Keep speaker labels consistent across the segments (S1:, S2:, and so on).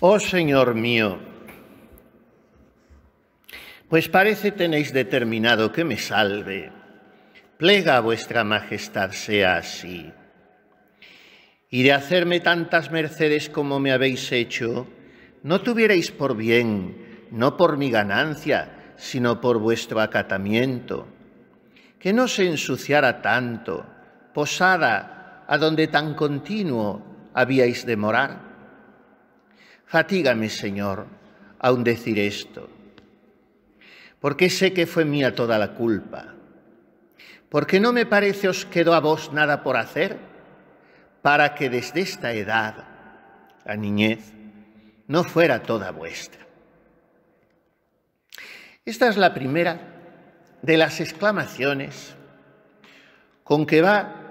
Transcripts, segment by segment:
S1: Oh Señor mío, pues parece tenéis determinado que me salve. Plega a vuestra majestad sea así. Y de hacerme tantas mercedes como me habéis hecho, no tuvierais por bien, no por mi ganancia, sino por vuestro acatamiento. Que no se ensuciara tanto, posada a donde tan continuo habíais de morar Fatígame, Señor, aun decir esto, porque sé que fue mía toda la culpa, porque no me parece os quedó a vos nada por hacer, para que desde esta edad, la niñez, no fuera toda vuestra. Esta es la primera de las exclamaciones con que va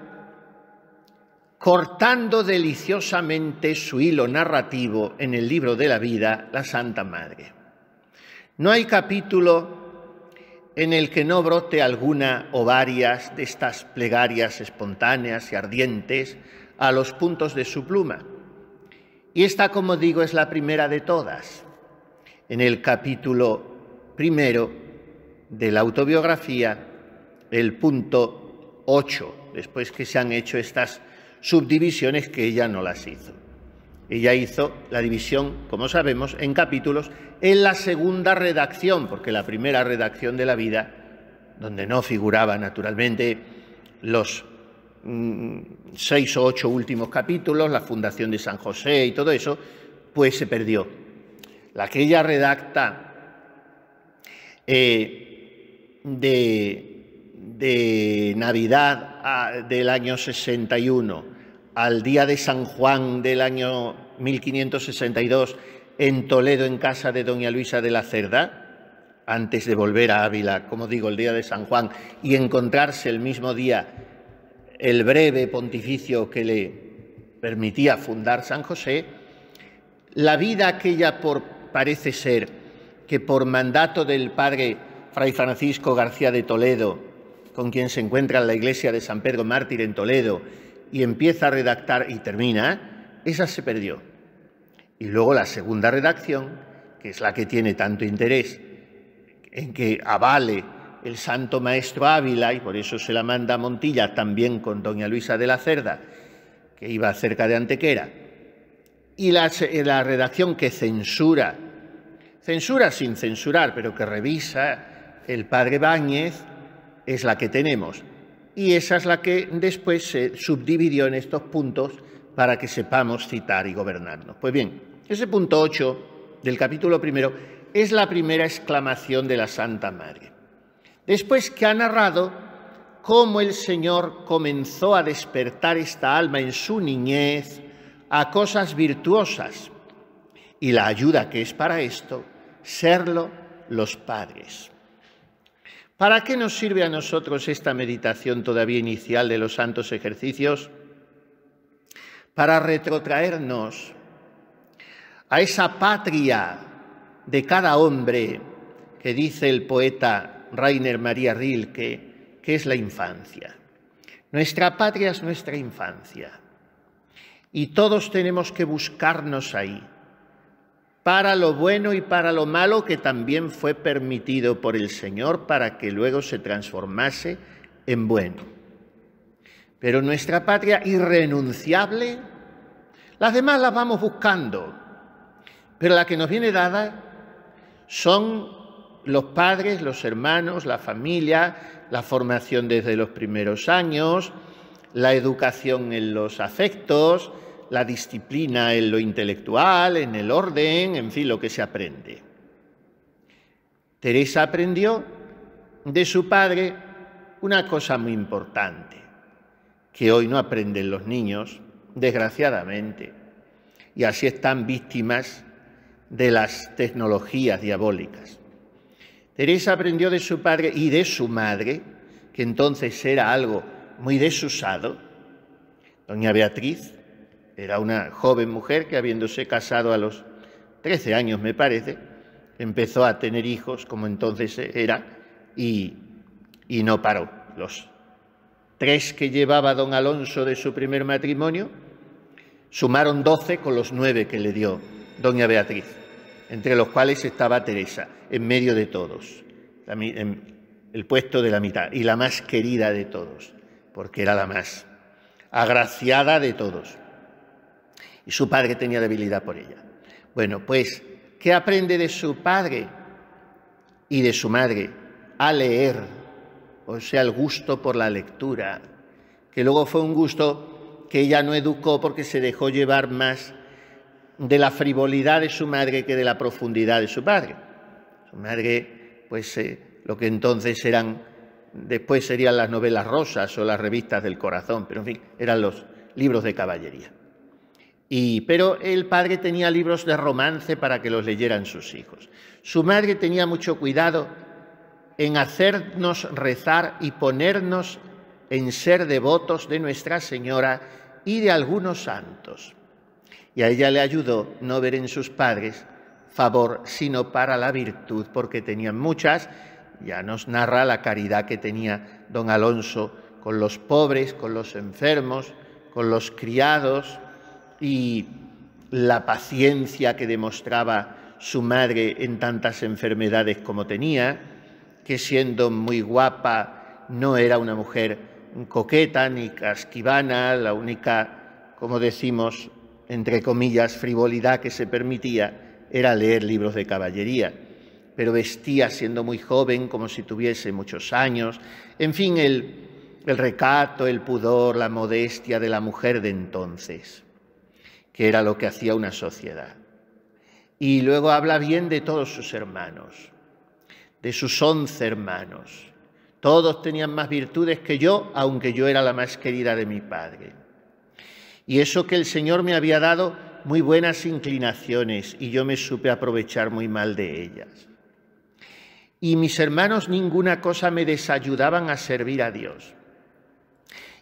S1: cortando deliciosamente su hilo narrativo en el libro de la vida, la Santa Madre. No hay capítulo en el que no brote alguna o varias de estas plegarias espontáneas y ardientes a los puntos de su pluma. Y esta, como digo, es la primera de todas. En el capítulo primero de la autobiografía, el punto 8, después que se han hecho estas subdivisiones que ella no las hizo. Ella hizo la división, como sabemos, en capítulos en la segunda redacción, porque la primera redacción de la vida, donde no figuraban, naturalmente los mm, seis o ocho últimos capítulos, la fundación de San José y todo eso, pues se perdió. La que ella redacta eh, de, Navidad ah, del año 61 al día de San Juan del año 1562 en Toledo, en casa de doña Luisa de la Cerda, antes de volver a Ávila, como digo, el día de San Juan, y encontrarse el mismo día el breve pontificio que le permitía fundar San José, la vida aquella por, parece ser que por mandato del padre Fray Francisco García de Toledo, con quien se encuentra en la iglesia de San Pedro Mártir en Toledo, y empieza a redactar y termina, esa se perdió. Y luego la segunda redacción, que es la que tiene tanto interés en que avale el santo maestro Ávila, y por eso se la manda a Montilla también con doña Luisa de la Cerda, que iba cerca de Antequera, y la, eh, la redacción que censura, censura sin censurar, pero que revisa el padre Báñez, es la que tenemos y esa es la que después se subdividió en estos puntos para que sepamos citar y gobernarnos. Pues bien, ese punto 8 del capítulo primero es la primera exclamación de la Santa Madre. Después que ha narrado cómo el Señor comenzó a despertar esta alma en su niñez a cosas virtuosas y la ayuda que es para esto, serlo los padres. ¿Para qué nos sirve a nosotros esta meditación todavía inicial de los santos ejercicios? Para retrotraernos a esa patria de cada hombre que dice el poeta Rainer María Rilke, que es la infancia. Nuestra patria es nuestra infancia y todos tenemos que buscarnos ahí para lo bueno y para lo malo que también fue permitido por el Señor para que luego se transformase en bueno. Pero nuestra patria irrenunciable, las demás las vamos buscando, pero la que nos viene dada son los padres, los hermanos, la familia, la formación desde los primeros años, la educación en los afectos, la disciplina en lo intelectual, en el orden, en fin, lo que se aprende. Teresa aprendió de su padre una cosa muy importante, que hoy no aprenden los niños, desgraciadamente, y así están víctimas de las tecnologías diabólicas. Teresa aprendió de su padre y de su madre, que entonces era algo muy desusado, doña Beatriz, era una joven mujer que, habiéndose casado a los 13 años, me parece, empezó a tener hijos, como entonces era, y, no paró. Los tres que llevaba don Alonso de su primer matrimonio sumaron 12 con los nueve que le dio doña Beatriz, entre los cuales estaba Teresa, en medio de todos, en el puesto de la mitad, y la más querida de todos, porque era la más agraciada de todos y su padre tenía debilidad por ella. Bueno, pues, ¿qué aprende de su padre y de su madre? A leer, o sea, el gusto por la lectura, que luego fue un gusto que ella no educó porque se dejó llevar más de la frivolidad de su madre que de la profundidad de su padre. Su madre, pues, eh, lo que entonces eran, después serían las novelas rosas o las revistas del corazón, pero en fin, eran los libros de caballería pero el padre tenía libros de romance para que los leyeran sus hijos. Su madre tenía mucho cuidado en hacernos rezar y ponernos en ser devotos de Nuestra Señora y de algunos santos. Y a ella le ayudó no ver en sus padres favor, sino para la virtud, porque tenían muchas. Ya nos narra la caridad que tenía don Alonso con los pobres, con los enfermos, con los criados, y la paciencia que demostraba su madre en tantas enfermedades como tenía, que siendo muy guapa no era una mujer coqueta ni casquivana, la única, como decimos, entre comillas, frivolidad que se permitía era leer libros de caballería, pero vestía siendo muy joven como si tuviese muchos años, en fin, el, el recato, el pudor, la modestia de la mujer de entonces que era lo que hacía una sociedad. Y luego habla bien de todos sus hermanos, de sus once hermanos. Todos tenían más virtudes que yo, aunque yo era la más querida de mi padre. Y eso que el Señor me había dado muy buenas inclinaciones y yo me supe aprovechar muy mal de ellas. Y mis hermanos ninguna cosa me desayudaban a servir a Dios.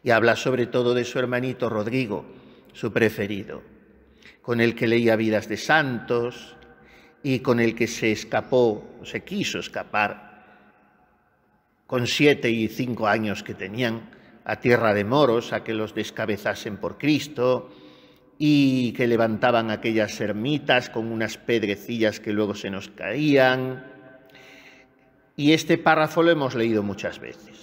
S1: Y habla sobre todo de su hermanito Rodrigo, su preferido con el que leía vidas de santos y con el que se escapó, se quiso escapar, con siete y cinco años que tenían, a tierra de moros, a que los descabezasen por Cristo y que levantaban aquellas ermitas con unas pedrecillas que luego se nos caían. Y este párrafo lo hemos leído muchas veces.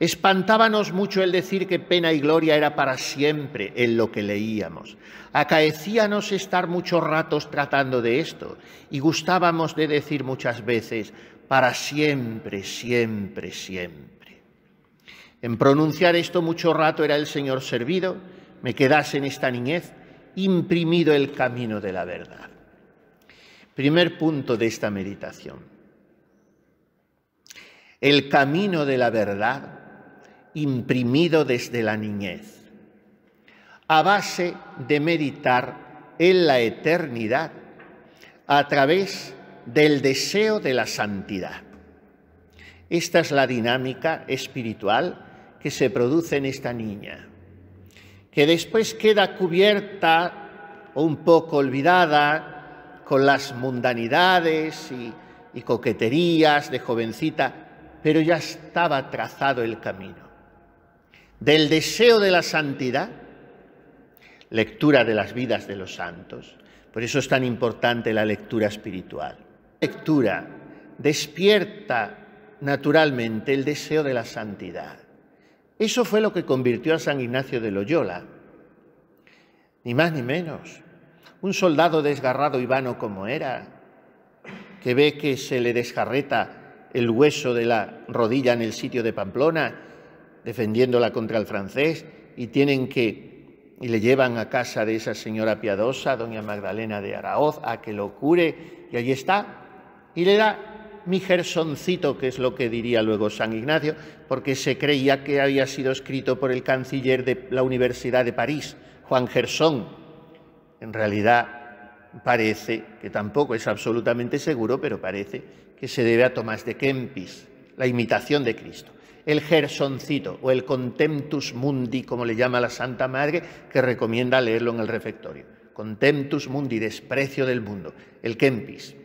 S1: Espantábanos mucho el decir que pena y gloria era para siempre en lo que leíamos. Acaecíanos estar muchos ratos tratando de esto y gustábamos de decir muchas veces, para siempre, siempre, siempre. En pronunciar esto mucho rato era el Señor servido, me quedase en esta niñez, imprimido el camino de la verdad. Primer punto de esta meditación el camino de la verdad imprimido desde la niñez, a base de meditar en la eternidad a través del deseo de la santidad. Esta es la dinámica espiritual que se produce en esta niña, que después queda cubierta o un poco olvidada con las mundanidades y, coqueterías de jovencita, pero ya estaba trazado el camino. Del deseo de la santidad, lectura de las vidas de los santos. Por eso es tan importante la lectura espiritual. Lectura despierta naturalmente el deseo de la santidad. Eso fue lo que convirtió a San Ignacio de Loyola. Ni más ni menos. Un soldado desgarrado y vano como era, que ve que se le descarreta el hueso de la rodilla en el sitio de Pamplona, defendiéndola contra el francés, y tienen que, y le llevan a casa de esa señora piadosa, doña Magdalena de Araoz, a que lo cure, y allí está, y le da mi gersoncito, que es lo que diría luego San Ignacio, porque se creía que había sido escrito por el canciller de la Universidad de París, Juan Gerson. En realidad parece, que tampoco es absolutamente seguro, pero parece que se debe a Tomás de Kempis, la imitación de Cristo. El gersoncito o el contemptus mundi, como le llama la Santa Madre, que recomienda leerlo en el refectorio. Contemptus mundi, desprecio del mundo, el Kempis.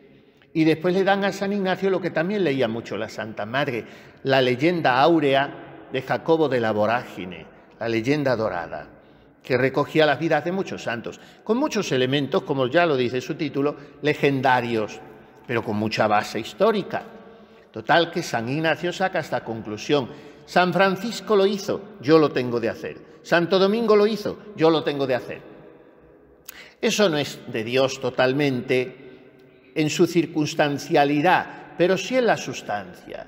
S1: Y después le dan a San Ignacio lo que también leía mucho la Santa Madre, la leyenda áurea de Jacobo de la Vorágine, la leyenda dorada que recogía las vidas de muchos santos, con muchos elementos, como ya lo dice su título, legendarios, pero con mucha base histórica. Total que San Ignacio saca esta conclusión. San Francisco lo hizo, yo lo tengo de hacer. Santo Domingo lo hizo, yo lo tengo de hacer. Eso no es de Dios totalmente en su circunstancialidad, pero sí en la sustancia.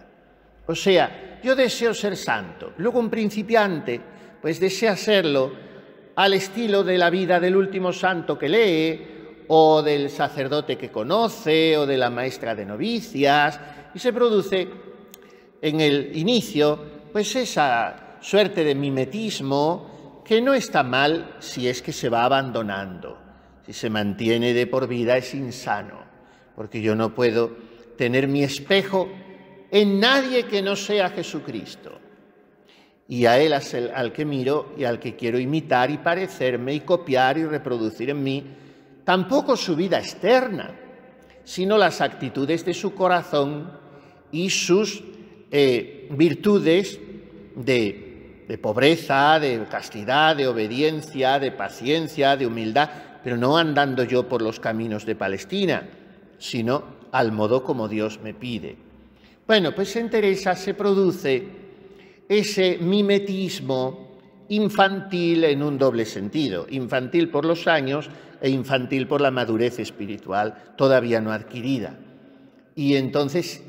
S1: O sea, yo deseo ser santo. Luego un principiante, pues desea serlo al estilo de la vida del último santo que lee, o del sacerdote que conoce, o de la maestra de novicias, y se produce en el inicio, pues esa suerte de mimetismo que no está mal si es que se va abandonando, si se mantiene de por vida es insano, porque yo no puedo tener mi espejo en nadie que no sea Jesucristo y a él al que miro y al que quiero imitar y parecerme y copiar y reproducir en mí, tampoco su vida externa, sino las actitudes de su corazón y sus eh, virtudes de, de pobreza, de castidad, de obediencia, de paciencia, de humildad, pero no andando yo por los caminos de Palestina, sino al modo como Dios me pide. Bueno, pues en Teresa se produce ese mimetismo infantil en un doble sentido, infantil por los años e infantil por la madurez espiritual todavía no adquirida. Y entonces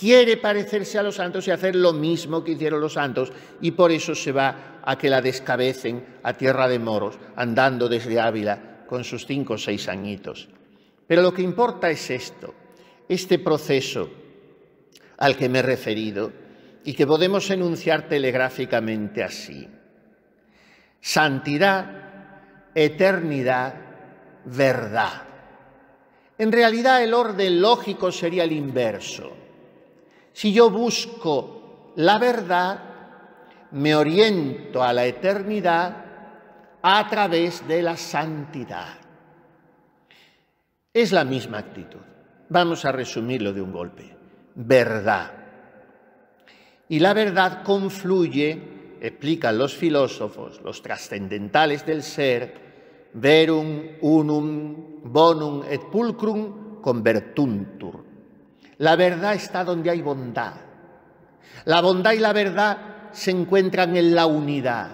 S1: quiere parecerse a los santos y hacer lo mismo que hicieron los santos y por eso se va a que la descabecen a tierra de moros, andando desde Ávila con sus cinco o seis añitos. Pero lo que importa es esto, este proceso al que me he referido, y que podemos enunciar telegráficamente así. Santidad, eternidad, verdad. En realidad el orden lógico sería el inverso. Si yo busco la verdad, me oriento a la eternidad a través de la santidad. Es la misma actitud. Vamos a resumirlo de un golpe. Verdad y la verdad confluye, explican los filósofos, los trascendentales del ser, verum unum bonum et pulcrum convertuntur. La verdad está donde hay bondad. La bondad y la verdad se encuentran en la unidad.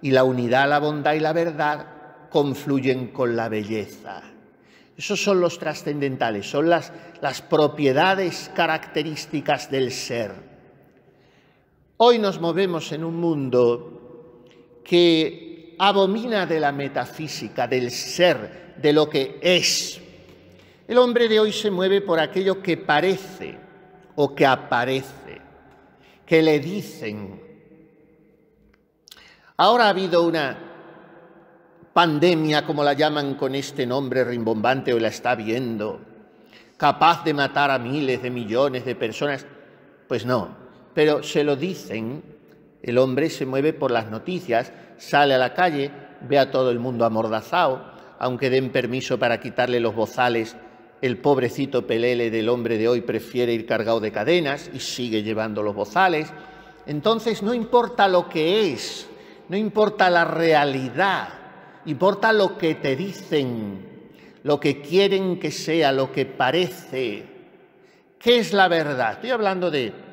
S1: Y la unidad, la bondad y la verdad confluyen con la belleza. Esos son los trascendentales, son las, las propiedades características del ser. Hoy nos movemos en un mundo que abomina de la metafísica, del ser, de lo que es. El hombre de hoy se mueve por aquello que parece o que aparece, que le dicen. Ahora ha habido una pandemia, como la llaman con este nombre rimbombante, o la está viendo, capaz de matar a miles de millones de personas. Pues no, pero se lo dicen. El hombre se mueve por las noticias, sale a la calle, ve a todo el mundo amordazado, aunque den permiso para quitarle los bozales, el pobrecito pelele del hombre de hoy prefiere ir cargado de cadenas y sigue llevando los bozales. Entonces no importa lo que es, no importa la realidad, importa lo que te dicen, lo que quieren que sea, lo que parece. ¿Qué es la verdad? Estoy hablando de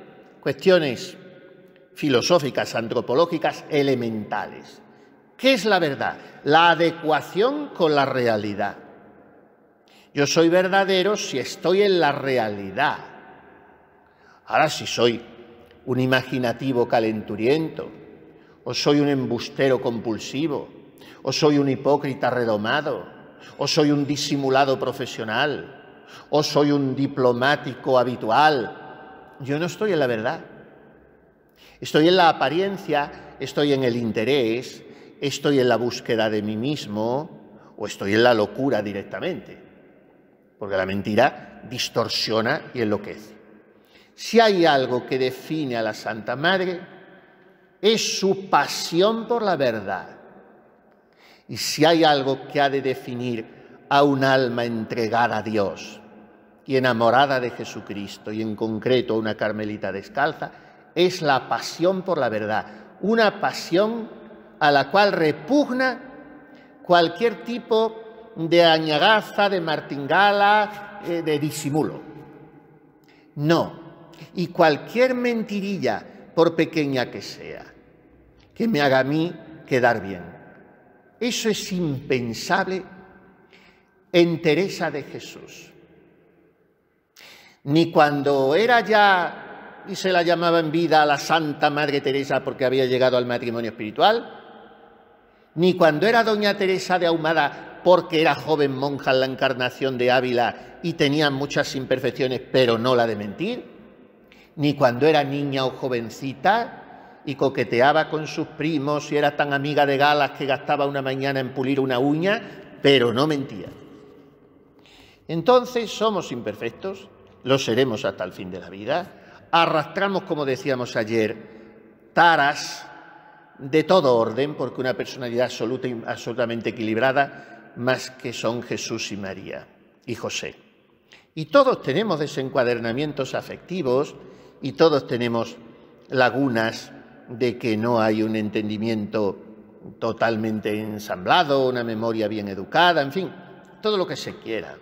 S1: cuestiones filosóficas, antropológicas, elementales. ¿Qué es la verdad? La adecuación con la realidad. Yo soy verdadero si estoy en la realidad. Ahora, si soy un imaginativo calenturiento, o soy un embustero compulsivo, o soy un hipócrita redomado, o soy un disimulado profesional, o soy un diplomático habitual, yo no estoy en la verdad. Estoy en la apariencia, estoy en el interés, estoy en la búsqueda de mí mismo o estoy en la locura directamente. Porque la mentira distorsiona y enloquece. Si hay algo que define a la Santa Madre, es su pasión por la verdad. Y si hay algo que ha de definir a un alma entregada a Dios, y enamorada de Jesucristo, y en concreto una carmelita descalza, es la pasión por la verdad, una pasión a la cual repugna cualquier tipo de añagaza, de martingala, eh, de disimulo. No, y cualquier mentirilla, por pequeña que sea, que me haga a mí quedar bien. Eso es impensable en Teresa de Jesús ni cuando era ya y se la llamaba en vida a la Santa Madre Teresa porque había llegado al matrimonio espiritual, ni cuando era doña Teresa de Ahumada porque era joven monja en la encarnación de Ávila y tenía muchas imperfecciones, pero no la de mentir, ni cuando era niña o jovencita y coqueteaba con sus primos y era tan amiga de galas que gastaba una mañana en pulir una uña, pero no mentía. Entonces somos imperfectos lo seremos hasta el fin de la vida, arrastramos, como decíamos ayer, taras de todo orden, porque una personalidad absoluta y absolutamente equilibrada, más que son Jesús y María y José. Y todos tenemos desencuadernamientos afectivos y todos tenemos lagunas de que no hay un entendimiento totalmente ensamblado, una memoria bien educada, en fin, todo lo que se quiera.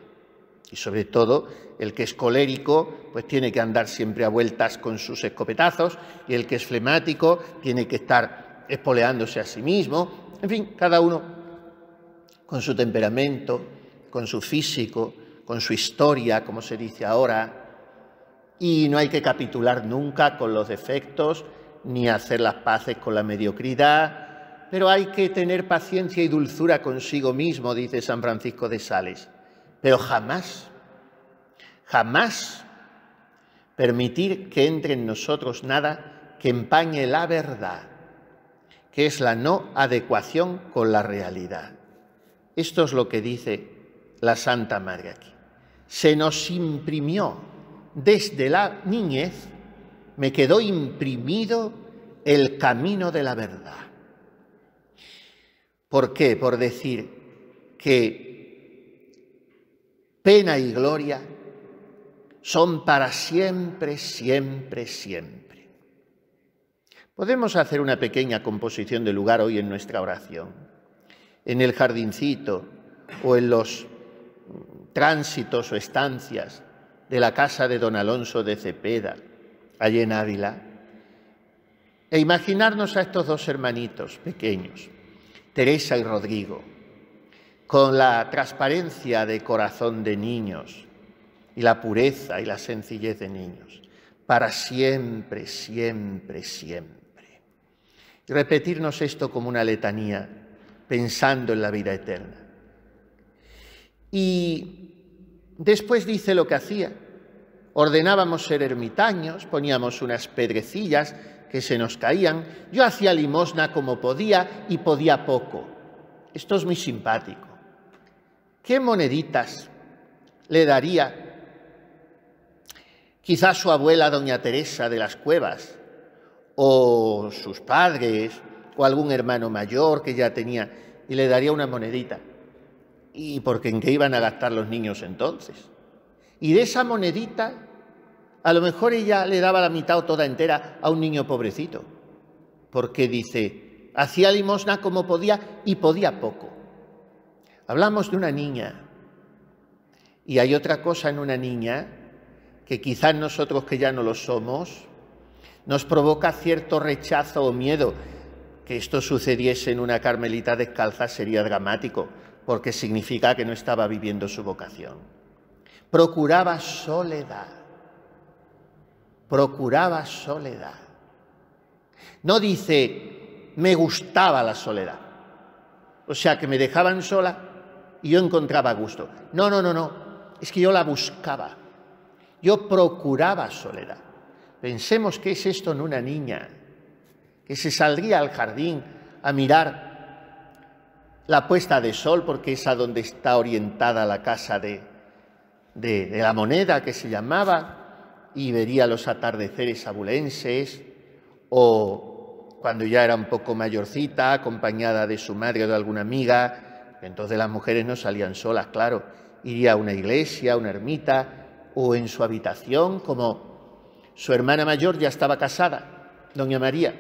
S1: Y sobre todo, el que es colérico, pues tiene que andar siempre a vueltas con sus escopetazos, y el que es flemático tiene que estar espoleándose a sí mismo. En fin, cada uno con su temperamento, con su físico, con su historia, como se dice ahora. Y no hay que capitular nunca con los defectos, ni hacer las paces con la mediocridad, pero hay que tener paciencia y dulzura consigo mismo, dice San Francisco de Sales pero jamás, jamás permitir que entre en nosotros nada que empañe la verdad, que es la no adecuación con la realidad. Esto es lo que dice la Santa Madre aquí. Se nos imprimió desde la niñez, me quedó imprimido el camino de la verdad. ¿Por qué? Por decir que pena y gloria son para siempre, siempre, siempre. Podemos hacer una pequeña composición de lugar hoy en nuestra oración, en el jardincito o en los tránsitos o estancias de la casa de don Alonso de Cepeda, allí en Ávila, e imaginarnos a estos dos hermanitos pequeños, Teresa y Rodrigo, con la transparencia de corazón de niños y la pureza y la sencillez de niños, para siempre, siempre, siempre. Y repetirnos esto como una letanía, pensando en la vida eterna. Y después dice lo que hacía. Ordenábamos ser ermitaños, poníamos unas pedrecillas que se nos caían, yo hacía limosna como podía y podía poco. Esto es muy simpático. ¿Qué moneditas le daría quizás su abuela doña Teresa de las Cuevas, o sus padres, o algún hermano mayor que ya tenía, y le daría una monedita. ¿Y porque en qué iban a gastar los niños entonces? Y de esa monedita, a lo mejor ella le daba la mitad o toda entera a un niño pobrecito, porque dice, hacía limosna como podía y podía poco. Hablamos de una niña y hay otra cosa en una niña que quizás nosotros que ya no lo somos, nos provoca cierto rechazo o miedo. Que esto sucediese en una carmelita descalza sería dramático, porque significa que no estaba viviendo su vocación. Procuraba soledad, procuraba soledad. No dice, me gustaba la soledad, o sea, que me dejaban sola y yo encontraba gusto. No, no, no, no. Es que yo la buscaba. Yo procuraba soledad. Pensemos qué es esto en una niña que se saldría al jardín a mirar la puesta de sol, porque es a donde está orientada la casa de, de, la moneda que se llamaba, y vería los atardeceres abulenses, o cuando ya era un poco mayorcita, acompañada de su madre o de alguna amiga, entonces las mujeres no salían solas, claro, iría a una iglesia, a una ermita o en su habitación, como su hermana mayor ya estaba casada, doña María,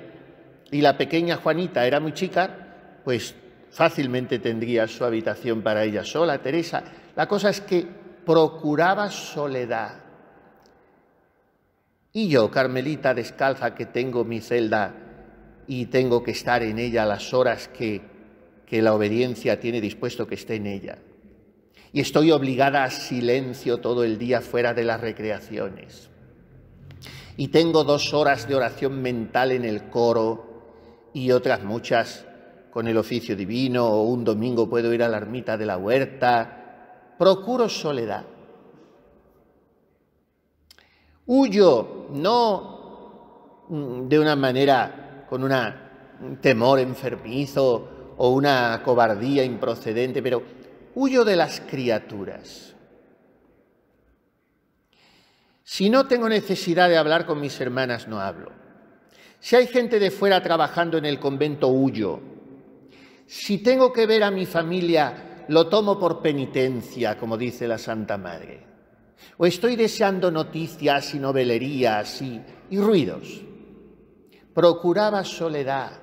S1: y la pequeña Juanita era muy chica, pues fácilmente tendría su habitación para ella sola, Teresa. La cosa es que procuraba soledad. Y yo, Carmelita descalza, que tengo mi celda y tengo que estar en ella las horas que que la obediencia tiene dispuesto que esté en ella. Y estoy obligada a silencio todo el día fuera de las recreaciones. Y tengo dos horas de oración mental en el coro y otras muchas con el oficio divino o un domingo puedo ir a la ermita de la huerta. Procuro soledad. Huyo, no mm, de una manera con un temor enfermizo o una cobardía improcedente, pero huyo de las criaturas. Si no tengo necesidad de hablar con mis hermanas, no hablo. Si hay gente de fuera trabajando en el convento, huyo. Si tengo que ver a mi familia, lo tomo por penitencia, como dice la Santa Madre. O estoy deseando noticias y novelerías y, y ruidos. Procuraba soledad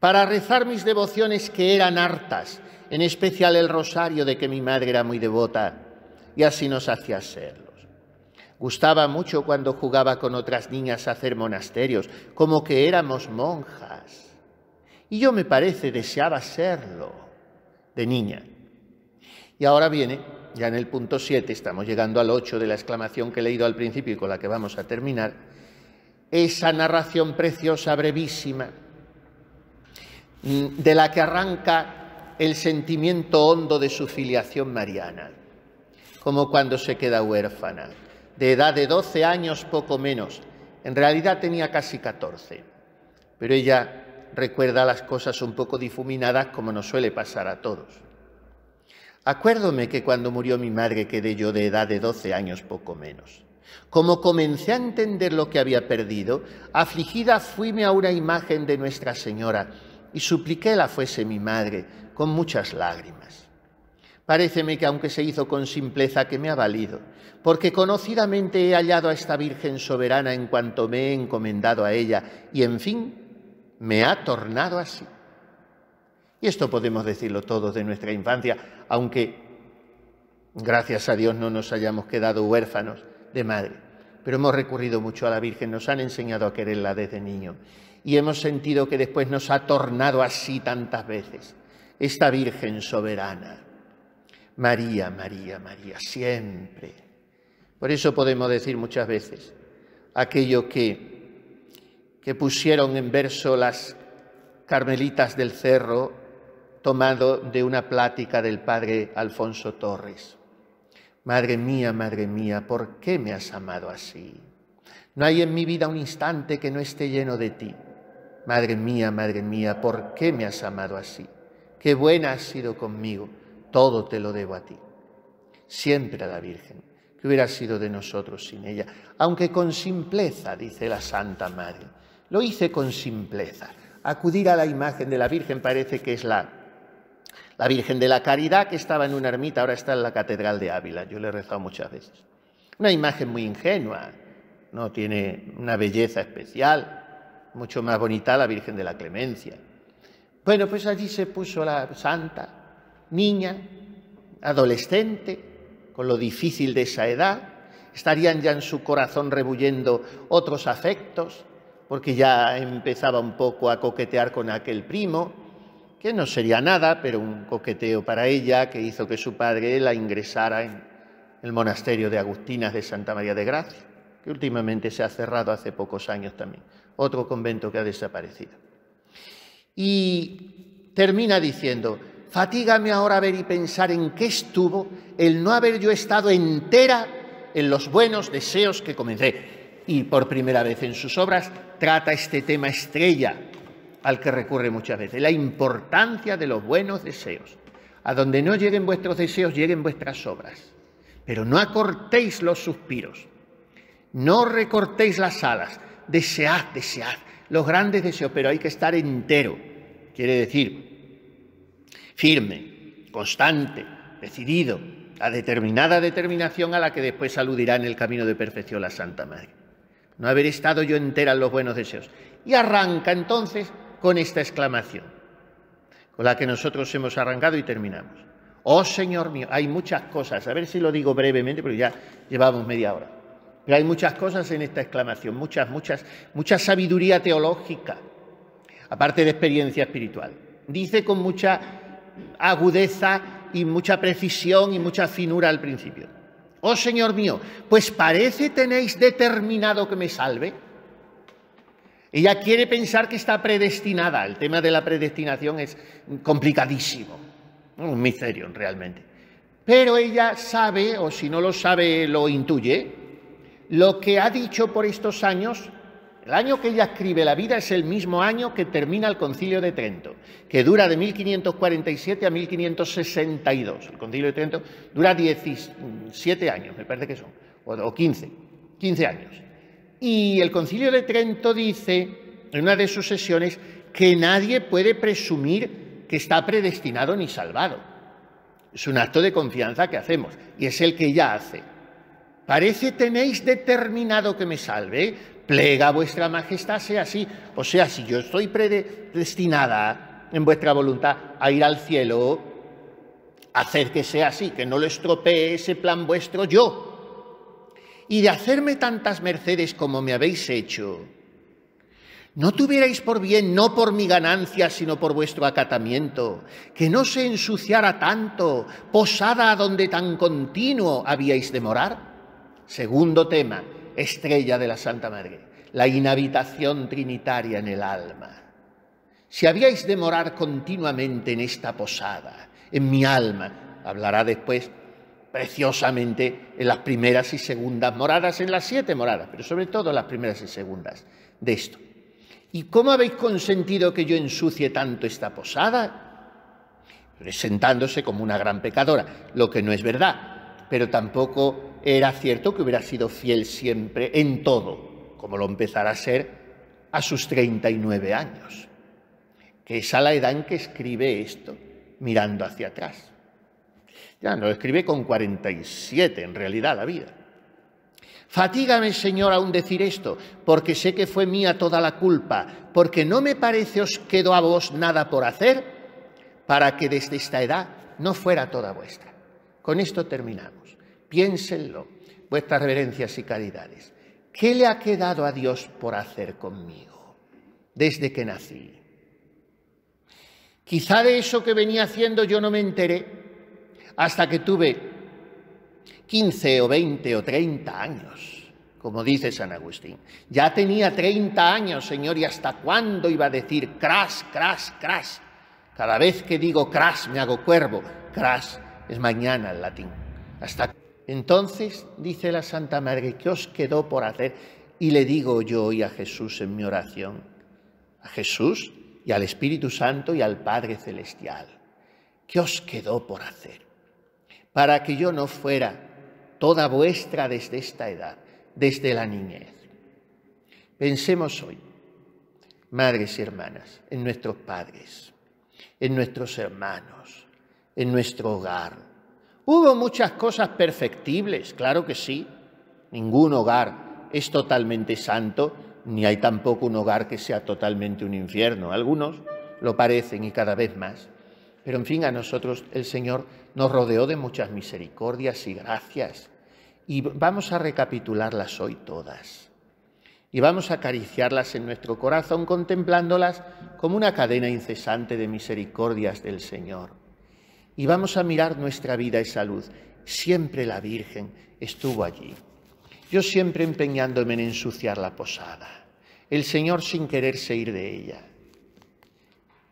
S1: para rezar mis devociones que eran hartas, en especial el rosario de que mi madre era muy devota, y así nos hacía serlos. Gustaba mucho cuando jugaba con otras niñas a hacer monasterios, como que éramos monjas. Y yo me parece deseaba serlo de niña. Y ahora viene, ya en el punto 7, estamos llegando al 8 de la exclamación que he leído al principio y con la que vamos a terminar, esa narración preciosa, brevísima, Mm, de la que arranca el sentimiento hondo de su filiación mariana, como cuando se queda huérfana, de edad de 12 años poco menos, en realidad tenía casi 14, pero ella recuerda las cosas un poco difuminadas como nos suele pasar a todos. Acuérdome que cuando murió mi madre quedé yo de edad de 12 años poco menos. Como comencé a entender lo que había perdido, afligida fuime a una imagen de Nuestra Señora y supliqué la fuese mi madre con muchas lágrimas. Paréceme que aunque se hizo con simpleza que me ha valido, porque conocidamente he hallado a esta Virgen soberana en cuanto me he encomendado a ella y en fin me ha tornado así. Y esto podemos decirlo todos de nuestra infancia, aunque gracias a Dios no nos hayamos quedado huérfanos de madre. Pero hemos recurrido mucho a la Virgen, nos han enseñado a quererla desde niño y hemos sentido que después nos ha tornado así tantas veces. Esta Virgen soberana, María, María, María, siempre. Por eso podemos decir muchas veces aquello que, que pusieron en verso las carmelitas del cerro, tomado de una plática del padre Alfonso Torres. Madre mía, madre mía, ¿por qué me has amado así? No hay en mi vida un instante que no esté lleno de ti. Madre mía, Madre mía, ¿por qué me has amado así? Qué buena has sido conmigo, todo te lo debo a ti. Siempre a la Virgen, ¿Qué hubiera sido de nosotros sin ella, aunque con simpleza, dice la Santa Madre. Lo hice con simpleza. Acudir a la imagen de la Virgen parece que es la, la Virgen de la Caridad, que estaba en una ermita, ahora está en la Catedral de Ávila. Yo le he rezado muchas veces. Una imagen muy ingenua, no tiene una belleza especial, mucho más bonita la Virgen de la Clemencia. Bueno, pues allí se puso la santa, niña, adolescente, con lo difícil de esa edad, estarían ya en su corazón rebullendo otros afectos, porque ya empezaba un poco a coquetear con aquel primo, que no sería nada, pero un coqueteo para ella que hizo que su padre la ingresara en el monasterio de Agustinas de Santa María de Gracia, que últimamente se ha cerrado hace pocos años también otro convento que ha desaparecido. Y termina diciendo, fatígame ahora ver y pensar en qué estuvo el no haber yo estado entera en los buenos deseos que comencé. Y por primera vez en sus obras trata este tema estrella al que recurre muchas veces, la importancia de los buenos deseos. A donde no lleguen vuestros deseos, lleguen vuestras obras. Pero no acortéis los suspiros, no recortéis las alas, desead, desead, los grandes deseos, pero hay que estar entero, quiere decir, firme, constante, decidido, a determinada determinación a la que después aludirá en el camino de perfección la Santa Madre. No haber estado yo entera en los buenos deseos. Y arranca entonces con esta exclamación, con la que nosotros hemos arrancado y terminamos. Oh Señor mío, hay muchas cosas, a ver si lo digo brevemente, porque ya llevamos media hora. Pero hay muchas cosas en esta exclamación, muchas, muchas, mucha sabiduría teológica, aparte de experiencia espiritual. Dice con mucha agudeza y mucha precisión y mucha finura al principio. Oh Señor mío, pues parece tenéis determinado que me salve. Ella quiere pensar que está predestinada. El tema de la predestinación es complicadísimo, un misterio realmente. Pero ella sabe, o si no lo sabe, lo intuye, lo que ha dicho por estos años, el año que ella escribe la vida es el mismo año que termina el concilio de Trento, que dura de 1547 a 1562. El concilio de Trento dura 17 años, me parece que son, o 15, 15 años. Y el concilio de Trento dice, en una de sus sesiones, que nadie puede presumir que está predestinado ni salvado. Es un acto de confianza que hacemos y es el que ella hace. Parece tenéis determinado que me salve. Plega vuestra majestad sea así. O sea, si yo estoy predestinada en vuestra voluntad a ir al cielo, hacer que sea así, que no lo estropee ese plan vuestro yo. Y de hacerme tantas mercedes como me habéis hecho, no tuvierais por bien, no por mi ganancia, sino por vuestro acatamiento, que no se ensuciara tanto posada donde tan continuo habíais de morar. Segundo tema, estrella de la Santa Madre, la inhabitación trinitaria en el alma. Si habíais de morar continuamente en esta posada, en mi alma, hablará después preciosamente en las primeras y segundas moradas, en las siete moradas, pero sobre todo en las primeras y segundas de esto. ¿Y cómo habéis consentido que yo ensucie tanto esta posada? Presentándose como una gran pecadora, lo que no es verdad, pero tampoco era cierto que hubiera sido fiel siempre en todo, como lo empezará a ser a sus 39 años, que es a la edad en que escribe esto, mirando hacia atrás. Ya lo escribe con 47, en realidad, la vida. Fatígame, Señor, aún decir esto, porque sé que fue mía toda la culpa, porque no me parece os quedo a vos nada por hacer, para que desde esta edad no fuera toda vuestra. Con esto terminamos. Piénsenlo, vuestras reverencias y caridades. ¿Qué le ha quedado a Dios por hacer conmigo desde que nací? Quizá de eso que venía haciendo yo no me enteré hasta que tuve 15 o 20 o 30 años, como dice San Agustín. Ya tenía 30 años, Señor, y hasta cuándo iba a decir cras, cras, cras. Cada vez que digo cras me hago cuervo. Cras es mañana en latín. Hasta entonces dice la Santa Madre, ¿qué os quedó por hacer? Y le digo yo hoy a Jesús en mi oración, a Jesús y al Espíritu Santo y al Padre Celestial, ¿qué os quedó por hacer? Para que yo no fuera toda vuestra desde esta edad, desde la niñez. Pensemos hoy, madres y hermanas, en nuestros padres, en nuestros hermanos, en nuestro hogar, Hubo muchas cosas perfectibles, claro que sí. Ningún hogar es totalmente santo, ni hay tampoco un hogar que sea totalmente un infierno. Algunos lo parecen y cada vez más. Pero en fin, a nosotros el Señor nos rodeó de muchas misericordias y gracias. Y vamos a recapitularlas hoy todas. Y vamos a acariciarlas en nuestro corazón contemplándolas como una cadena incesante de misericordias del Señor y vamos a mirar nuestra vida y salud. Siempre la Virgen estuvo allí. Yo siempre empeñándome en ensuciar la posada. El Señor sin quererse ir de ella.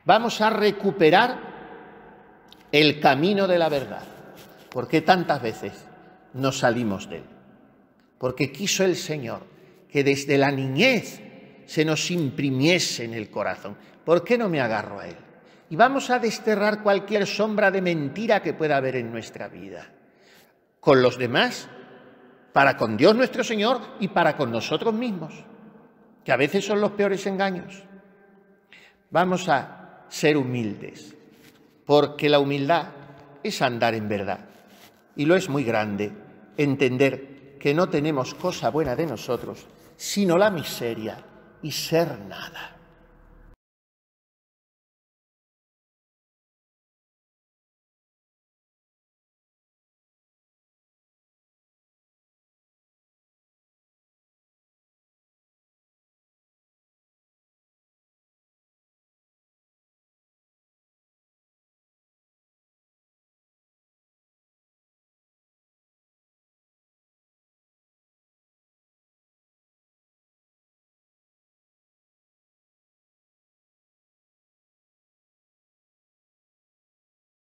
S1: Vamos a recuperar el camino de la verdad. porque tantas veces nos salimos de él? Porque quiso el Señor que desde la niñez se nos imprimiese en el corazón. ¿Por qué no me agarro a él? y vamos a desterrar cualquier sombra de mentira que pueda haber en nuestra vida, con los demás, para con Dios nuestro Señor y para con nosotros mismos, que a veces son los peores engaños. Vamos a ser humildes, porque la humildad es andar en verdad, y lo es muy grande entender que no tenemos cosa buena de nosotros, sino la miseria y ser nada.